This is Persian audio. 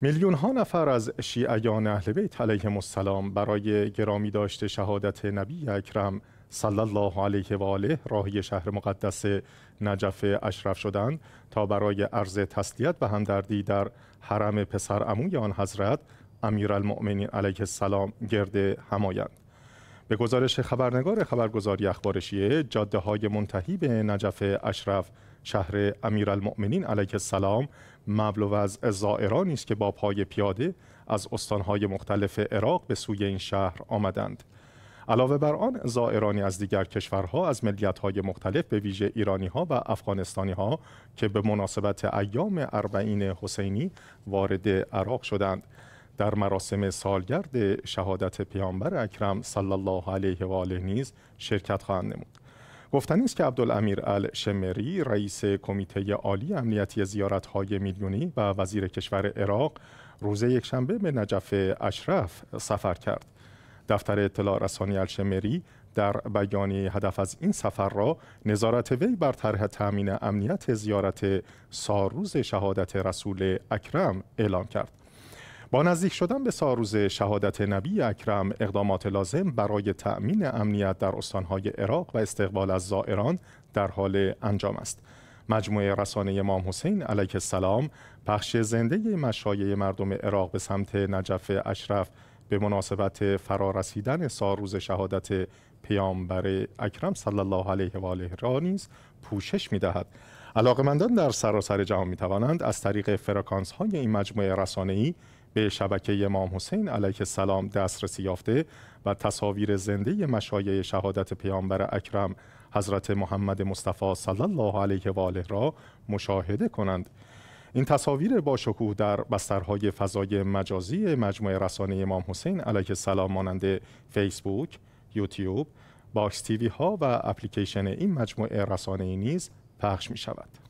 میلیون ها نفر از شیعیان اهل بیت علیهم السلام برای گرامی داشت شهادت نبی اکرم صلی الله علیه و آله راهی شهر مقدس نجف اشرف شدند تا برای عرض تسلیت و همدردی در حرم پسر عموی آن حضرت امیرالمؤمنین علیه السلام گرد همایند به گزارش خبرنگار خبرگزاری اخبار شیعه جاده های منتهی به نجف اشرف شهر امیرالمؤمنین علیه السلام مبلو از زائرانی است که با پای پیاده از استانهای مختلف عراق به سوی این شهر آمدند علاوه بر آن زائرانی از دیگر کشورها از ملیت‌های مختلف به ویژه ایرانی‌ها و افغانستانی‌ها که به مناسبت ایام اربعین حسینی وارد عراق شدند در مراسم سالگرد شهادت پیامبر اکرم صلی الله علیه و آله نیز شرکت خواهند نمود گفتنی است که عبدالامیر الشمری رئیس کمیته عالی امنیتی های میلیونی و وزیر کشور عراق روز یکشنبه به نجف اشرف سفر کرد دفتر اطلاع رسانی الشمری در بیانیه هدف از این سفر را نظارت وی بر طرح تامین امنیت زیارت روز شهادت رسول اکرم اعلام کرد با نزدیک شدن به ساروز شهادت نبی اکرم اقدامات لازم برای تأمین امنیت در استانهای عراق و استقبال از زائران در حال انجام است مجموعه رسانه امام حسین علیه السلام پخش زنده مشایع مردم عراق به سمت نجف اشرف به مناسبت فرارسیدن ساروز شهادت پیامبر اکرم صلی الله علیه و آله را نیز پوشش می دهد. علاقمندان در سراسر جهان می توانند از طریق فرکانس های این مجموعه رسانه‌ای به شبکه امام حسین علیه السلام دسترسی یافته و تصاویر زنده مشایع شهادت پیامبر اکرم حضرت محمد مصطفی صلی الله علیه و آله را مشاهده کنند این تصاویر با شکوه در بسترهای فضای مجازی مجموعه رسانه امام حسین علیه السلام مانند فیسبوک، یوتیوب، باکس تیوی ها و اپلیکیشن این مجموعه رسانه نیز پخش می شود.